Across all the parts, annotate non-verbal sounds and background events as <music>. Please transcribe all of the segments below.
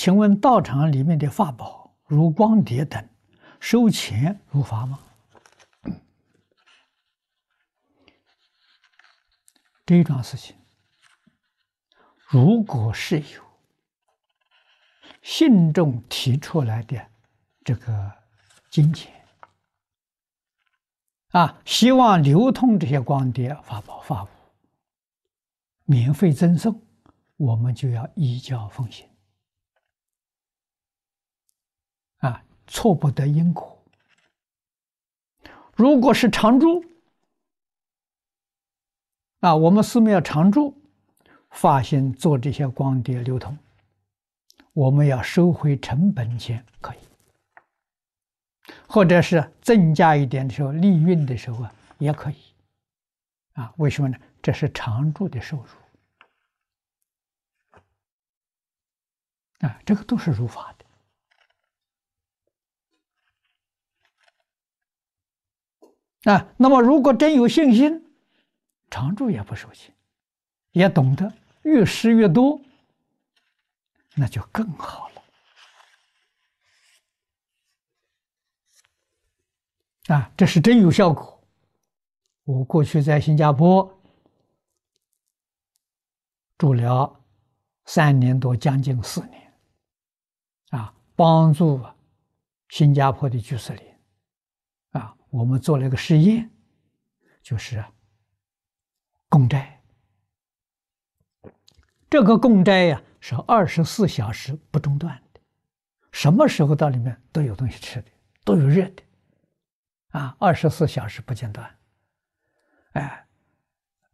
请问道场里面的法宝，如光碟等，收钱如法吗？这 <coughs> 一桩事情，如果是有信众提出来的这个金钱啊，希望流通这些光碟、法宝、法物，免费赠送，我们就要依教奉行。啊，错不得因果。如果是常住，啊，我们寺庙常住，发现做这些光碟流通，我们要收回成本钱可以，或者是增加一点的时候利润的时候啊，也可以。啊，为什么呢？这是常住的收入。啊，这个都是如法的。啊，那么如果真有信心，常住也不受气，也懂得越施越多，那就更好了。啊，这是真有效果。我过去在新加坡住了三年多，将近四年，啊，帮助新加坡的居士林。我们做了一个试验，就是供斋。这个供斋呀，是二十四小时不中断的，什么时候到里面都有东西吃的，都有热的，啊，二十四小时不间断。哎，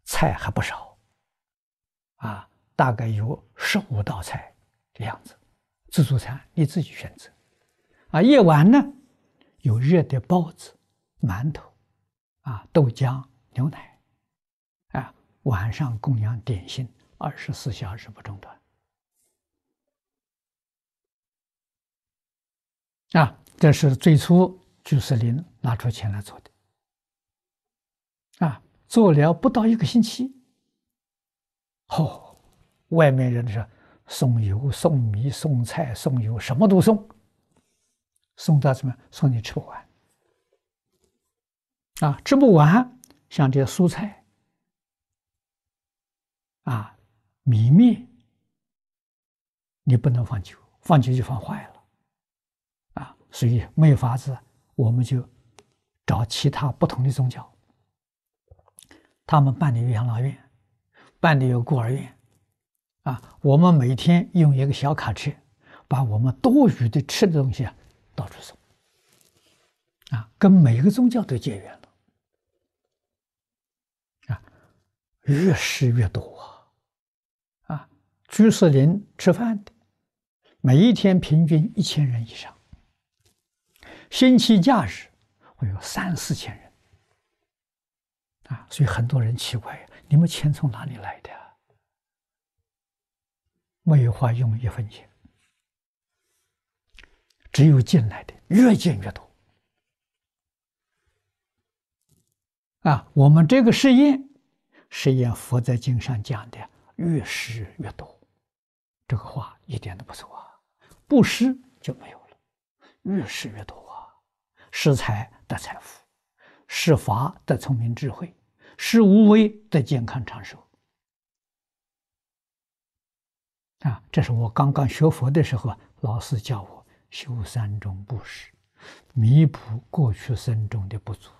菜还不少，啊，大概有十五道菜这样子，自助餐你自己选择。啊，夜晚呢，有热的包子。馒头，啊，豆浆、牛奶，啊，晚上供养点心，二十四小时不中断。啊，这是最初居士林拿出钱来做的。啊，做了不到一个星期，嚯，外面人是送油、送米、送菜、送油，什么都送，送到什么？送你吃不完。啊，吃不完，像这些蔬菜，啊，米面，你不能放酒，放酒就放坏了，啊，所以没有法子，我们就找其他不同的宗教，他们办的有养老院，办的有孤儿院，啊，我们每天用一个小卡车，把我们多余的吃的东西啊到处送，啊，跟每一个宗教都结缘。越施越多，啊，居士林吃饭的，每一天平均一千人以上，星期假日会有三四千人，啊，所以很多人奇怪，你们钱从哪里来的？没有花用一分钱，只有进来的，越进越多，啊，我们这个试验。是也，佛在经上讲的，越施越多，这个话一点都不错啊！不施就没有了，越施越多啊！施财得财富，施法得聪明智慧，施无为得健康长寿啊！这是我刚刚学佛的时候，老师教我修三种布施，弥补过去三种的不足。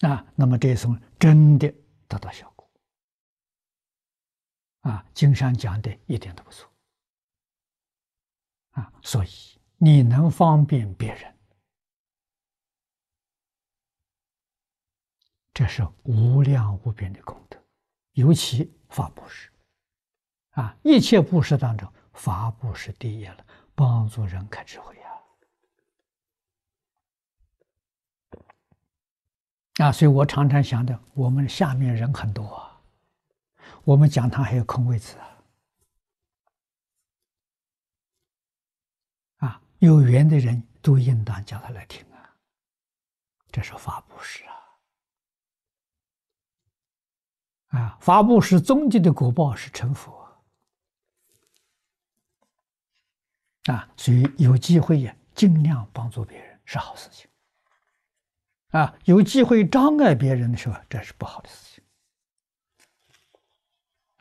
啊，那么这次真的得到效果。啊，金山讲的一点都不错。啊，所以你能方便别人，这是无量无边的功德，尤其发布施。啊，一切布施当中，发布施第一了，帮助人开智慧。那所以，我常常想的，我们下面人很多，我们讲堂还有空位子啊。啊，有缘的人都应当叫他来听啊。这是法布施啊。啊，法布施终极的果报是成佛啊。所以有机会也尽量帮助别人是好事情。啊，有机会障碍别人的时候，这是不好的事情。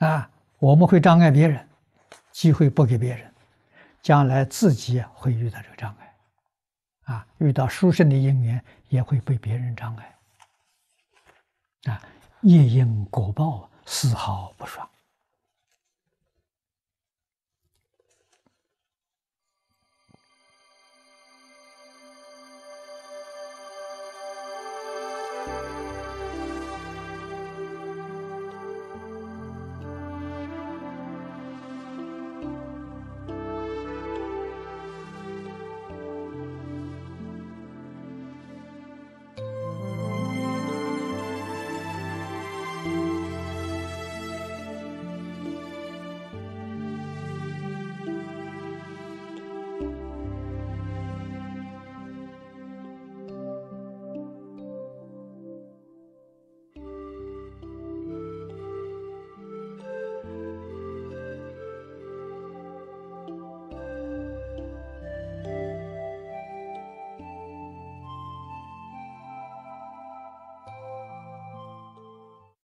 啊，我们会障碍别人，机会不给别人，将来自己会遇到这个障碍。啊，遇到殊胜的因缘也会被别人障碍。啊，业因果报丝毫不爽。